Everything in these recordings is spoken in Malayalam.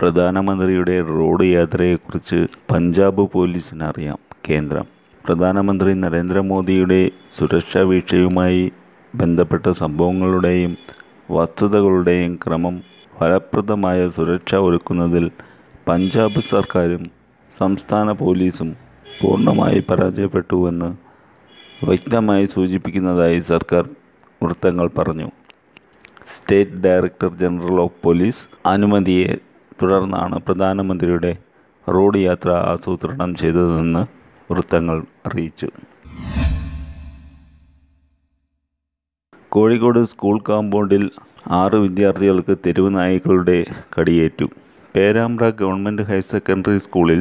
പ്രധാനമന്ത്രിയുടെ റോഡ് യാത്രയെക്കുറിച്ച് പഞ്ചാബ് പോലീസിന് അറിയാം കേന്ദ്രം പ്രധാനമന്ത്രി നരേന്ദ്രമോദിയുടെ സുരക്ഷാ വീഴ്ചയുമായി ബന്ധപ്പെട്ട സംഭവങ്ങളുടെയും വസ്തുതകളുടെയും ക്രമം ഫലപ്രദമായ സുരക്ഷ ഒരുക്കുന്നതിൽ പഞ്ചാബ് സർക്കാരും സംസ്ഥാന പോലീസും പൂർണ്ണമായി പരാജയപ്പെട്ടുവെന്ന് വ്യക്തമായി സൂചിപ്പിക്കുന്നതായി സർക്കാർ വൃത്തങ്ങൾ പറഞ്ഞു state director general of police അനുമതിയെ തുടർന്നാണ് പ്രധാനമന്ത്രിയുടെ റോഡ് യാത്ര ആസൂത്രണം ചെയ്തതെന്ന് വൃത്തങ്ങൾ അറിയിച്ചു കോഴിക്കോട് സ്കൂൾ കാമ്പൗണ്ടിൽ ആറ് വിദ്യാർത്ഥികൾക്ക് തെരുവ് നായ്ക്കളുടെ കടിയേറ്റു പേരാമ്പ്ര ഗവൺമെൻറ് ഹയർ സെക്കൻഡറി സ്കൂളിൽ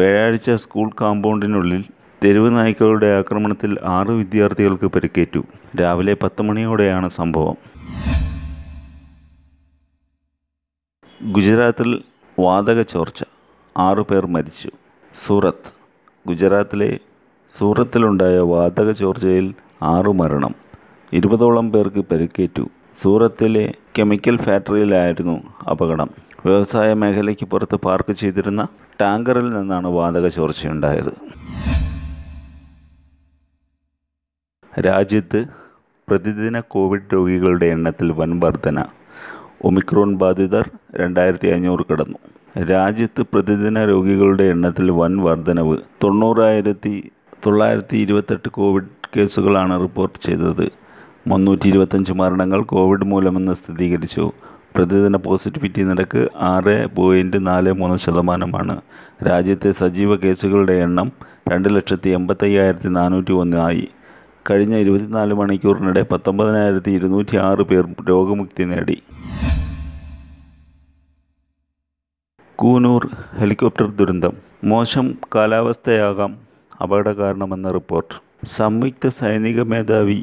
വ്യാഴാഴ്ച സ്കൂൾ കാമ്പൗണ്ടിനുള്ളിൽ തെരുവ് നായ്ക്കളുടെ ആക്രമണത്തിൽ ആറ് വിദ്യാർത്ഥികൾക്ക് പരിക്കേറ്റു രാവിലെ പത്ത് മണിയോടെയാണ് സംഭവം ഗുജറാത്തിൽ വാതക ചോർച്ച ആറു പേർ മരിച്ചു സൂറത്ത് ഗുജറാത്തിലെ സൂറത്തിലുണ്ടായ വാതക ചോർച്ചയിൽ ആറു മരണം ഇരുപതോളം പേർക്ക് പരിക്കേറ്റു സൂറത്തിലെ കെമിക്കൽ ഫാക്ടറിയിലായിരുന്നു അപകടം വ്യവസായ മേഖലയ്ക്ക് പുറത്ത് പാർക്ക് ചെയ്തിരുന്ന ടാങ്കറിൽ നിന്നാണ് വാതക ചോർച്ചയുണ്ടായത് രാജ്യത്ത് പ്രതിദിന കോവിഡ് രോഗികളുടെ എണ്ണത്തിൽ വൻ വർധന ഒമിക്രോൺ ബാധിതർ രണ്ടായിരത്തി അഞ്ഞൂറ് കടന്നു രാജ്യത്ത് പ്രതിദിന രോഗികളുടെ എണ്ണത്തിൽ വൻ വർധനവ് തൊണ്ണൂറായിരത്തി തൊള്ളായിരത്തി ഇരുപത്തെട്ട് കോവിഡ് കേസുകളാണ് റിപ്പോർട്ട് ചെയ്തത് മുന്നൂറ്റി ഇരുപത്തഞ്ച് മരണങ്ങൾ കോവിഡ് മൂലമെന്ന് സ്ഥിരീകരിച്ചു പ്രതിദിന പോസിറ്റിവിറ്റി നിരക്ക് ആറ് പോയിൻറ്റ് നാല് മൂന്ന് ശതമാനമാണ് രാജ്യത്തെ സജീവ കേസുകളുടെ എണ്ണം രണ്ട് ലക്ഷത്തി എൺപത്തയ്യായിരത്തി നാനൂറ്റി ഒന്നായി കഴിഞ്ഞ ഇരുപത്തിനാല് മണിക്കൂറിനിടെ പത്തൊമ്പതിനായിരത്തി ഇരുന്നൂറ്റി ആറ് പേർ രോഗമുക്തി നേടി കൂനൂർ ഹെലികോപ്റ്റർ ദുരന്തം മോശം കാലാവസ്ഥയാകാം അപകട കാരണമെന്ന റിപ്പോർട്ട് സംയുക്ത സൈനിക മേധാവി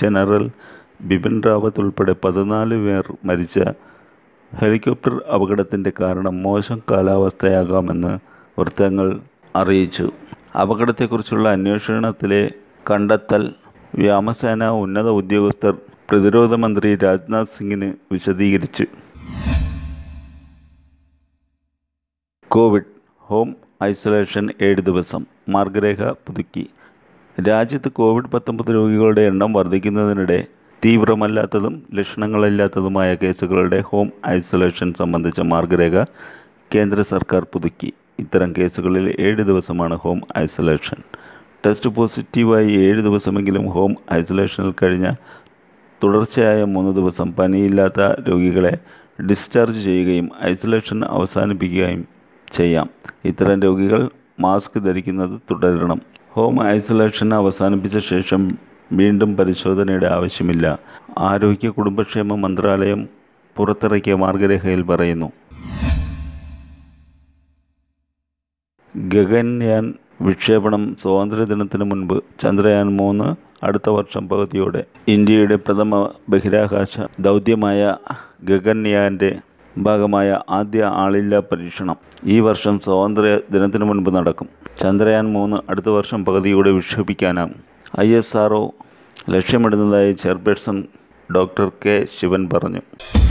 ജനറൽ ബിപിൻ റാവത്ത് ഉൾപ്പെടെ പതിനാല് പേർ മരിച്ച ഹെലികോപ്റ്റർ അപകടത്തിൻ്റെ കാരണം മോശം കാലാവസ്ഥയാകാമെന്ന് വൃത്തങ്ങൾ അറിയിച്ചു അപകടത്തെക്കുറിച്ചുള്ള അന്വേഷണത്തിലെ കണ്ടെത്തൽ വ്യോമസേന ഉന്നത ഉദ്യോഗസ്ഥർ പ്രതിരോധ മന്ത്രി രാജ്നാഥ് സിംഗിന് വിശദീകരിച്ചു കോവിഡ് ഹോം ഐസൊലേഷൻ ഏഴ് ദിവസം മാർഗരേഖ പുതുക്കി രാജ്യത്ത് കോവിഡ് പത്തൊമ്പത് രോഗികളുടെ എണ്ണം വർദ്ധിക്കുന്നതിനിടെ തീവ്രമല്ലാത്തതും ലക്ഷണങ്ങളില്ലാത്തതുമായ കേസുകളുടെ ഹോം ഐസൊലേഷൻ സംബന്ധിച്ച മാർഗരേഖ കേന്ദ്ര സർക്കാർ പുതുക്കി ഇത്തരം കേസുകളിൽ ഏഴ് ദിവസമാണ് ഹോം ഐസൊലേഷൻ ടെസ്റ്റ് പോസിറ്റീവായി ഏഴ് ദിവസമെങ്കിലും ഹോം ഐസൊലേഷനിൽ കഴിഞ്ഞ തുടർച്ചയായ മൂന്ന് ദിവസം പനിയില്ലാത്ത രോഗികളെ ഡിസ്ചാർജ് ചെയ്യുകയും ഐസൊലേഷൻ അവസാനിപ്പിക്കുകയും ചെയ്യാം ഇത്തരം രോഗികൾ മാസ്ക് ധരിക്കുന്നത് തുടരണം ഹോം ഐസൊലേഷൻ അവസാനിപ്പിച്ച ശേഷം വീണ്ടും പരിശോധനയുടെ ആവശ്യമില്ല ആരോഗ്യ കുടുംബക്ഷേമ മന്ത്രാലയം പുറത്തിറക്കിയ മാർഗരേഖയിൽ പറയുന്നു ഗഗൻയാൻ വിക്ഷേപണം സ്വാതന്ത്ര്യദിനത്തിന് മുൻപ് ചന്ദ്രയാൻ മൂന്ന് അടുത്ത വർഷം പകുതിയോടെ ഇന്ത്യയുടെ പ്രഥമ ബഹിരാകാശ ദൗത്യമായ ഗഗൻയാൻ്റെ ഭാഗമായ ആദ്യ ആളില്ല പരീക്ഷണം ഈ വർഷം സ്വാതന്ത്ര്യ ദിനത്തിന് മുൻപ് നടക്കും ചന്ദ്രയാൻ മൂന്ന് അടുത്ത വർഷം പകുതിയോടെ വിക്ഷേപിക്കാനാകും ഐ എസ് ആർ ലക്ഷ്യമിടുന്നതായി ചെയർപേഴ്സൺ ഡോക്ടർ കെ ശിവൻ പറഞ്ഞു